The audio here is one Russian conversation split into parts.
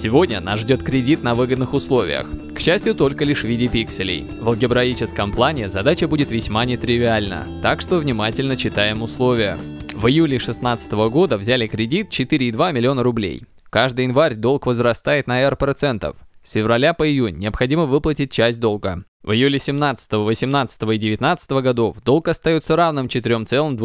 Сегодня нас ждет кредит на выгодных условиях. К счастью, только лишь в виде пикселей. В алгебраическом плане задача будет весьма нетривиальна, так что внимательно читаем условия. В июле 2016 года взяли кредит 4,2 миллиона рублей. Каждый январь долг возрастает на R%. С февраля по июнь необходимо выплатить часть долга. В июле 17, 18 и 19 годов долг остается равным 4,2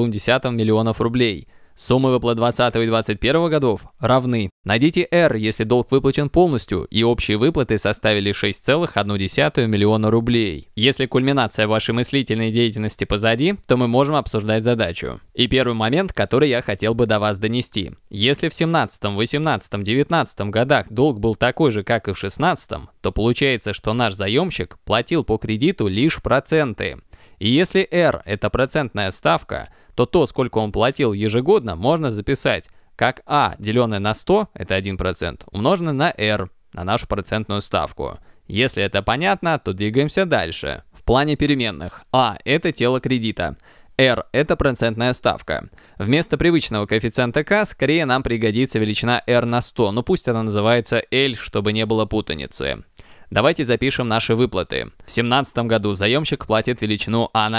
миллионов рублей – Суммы выплат 20 и 21 годов равны. Найдите R, если долг выплачен полностью, и общие выплаты составили 6,1 миллиона рублей. Если кульминация вашей мыслительной деятельности позади, то мы можем обсуждать задачу. И первый момент, который я хотел бы до вас донести. Если в 17, 18, 19 годах долг был такой же, как и в 16, то получается, что наш заемщик платил по кредиту лишь проценты. И если R – это процентная ставка, то то, сколько он платил ежегодно, можно записать как a а деленное на 100, это 1%, умноженное на R, на нашу процентную ставку. Если это понятно, то двигаемся дальше. В плане переменных a а это тело кредита. R – это процентная ставка. Вместо привычного коэффициента k скорее нам пригодится величина R на 100, но пусть она называется L, чтобы не было путаницы. Давайте запишем наши выплаты. В семнадцатом году заемщик платит величину А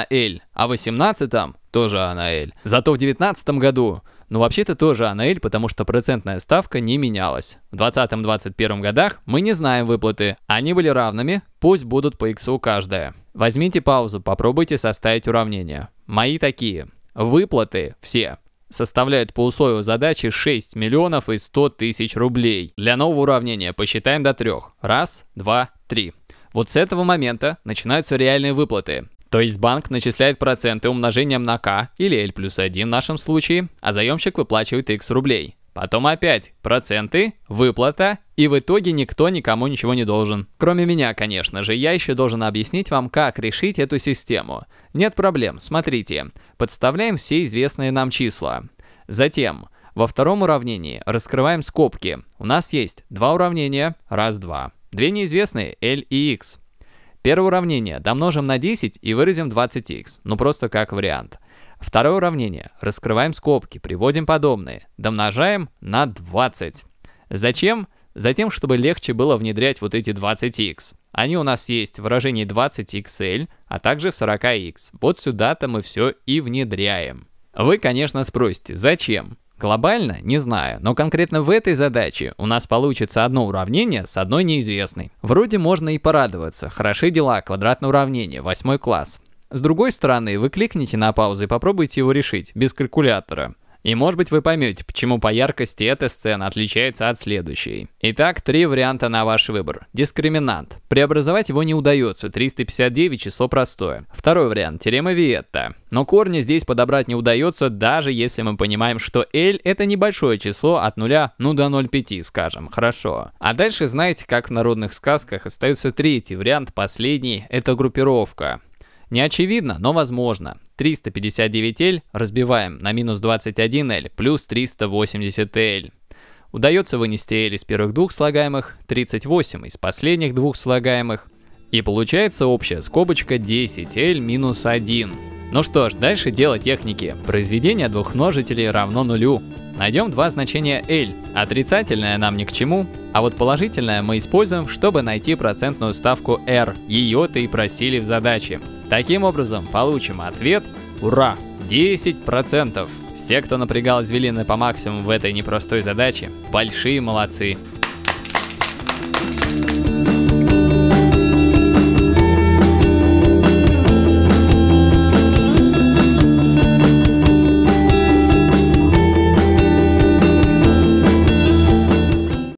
а в восемнадцатом тоже А Зато в девятнадцатом году, ну вообще-то тоже А потому что процентная ставка не менялась. В двадцатом-двадцать первом годах мы не знаем выплаты, они были равными, пусть будут по иксу каждая. Возьмите паузу, попробуйте составить уравнение. Мои такие. Выплаты все составляют по условию задачи 6 миллионов и 100 тысяч рублей. Для нового уравнения посчитаем до трех. Раз, два, три. Вот с этого момента начинаются реальные выплаты. То есть банк начисляет проценты умножением на k или L плюс 1 в нашем случае, а заемщик выплачивает x рублей. Потом опять проценты, выплата и в итоге никто никому ничего не должен. Кроме меня, конечно же, я еще должен объяснить вам, как решить эту систему. Нет проблем, смотрите. Подставляем все известные нам числа. Затем, во втором уравнении раскрываем скобки. У нас есть два уравнения, раз, два. Две неизвестные, L и X. Первое уравнение домножим на 10 и выразим 20x, ну просто как вариант. Второе уравнение раскрываем скобки, приводим подобные, домножаем на 20. Зачем? Затем, чтобы легче было внедрять вот эти 20x. Они у нас есть в выражении 20xl, а также в 40x. Вот сюда-то мы все и внедряем. Вы, конечно, спросите, зачем? Глобально? Не знаю, но конкретно в этой задаче у нас получится одно уравнение с одной неизвестной. Вроде можно и порадоваться, хороши дела, квадратное уравнение, восьмой класс. С другой стороны, вы кликните на паузу и попробуйте его решить, без калькулятора. И может быть вы поймете, почему по яркости эта сцена отличается от следующей. Итак, три варианта на ваш выбор. Дискриминант. Преобразовать его не удается, 359 число простое. Второй вариант, Терема Виетта. Но корни здесь подобрать не удается, даже если мы понимаем, что L это небольшое число от 0, ну до 0,5 скажем, хорошо. А дальше знаете, как в народных сказках остается третий вариант, последний, это группировка. Не очевидно, но возможно. 359L разбиваем на минус 21L плюс 380L. Удается вынести L из первых двух слагаемых, 38 из последних двух слагаемых. И получается общая скобочка 10L минус 1. Ну что ж, дальше дело техники. Произведение двух множителей равно нулю. Найдем два значения L. Отрицательное нам ни к чему, а вот положительное мы используем, чтобы найти процентную ставку R. Ее-то и просили в задаче. Таким образом, получим ответ «Ура!» 10%. Все, кто напрягал извилины по максимуму в этой непростой задаче, большие молодцы.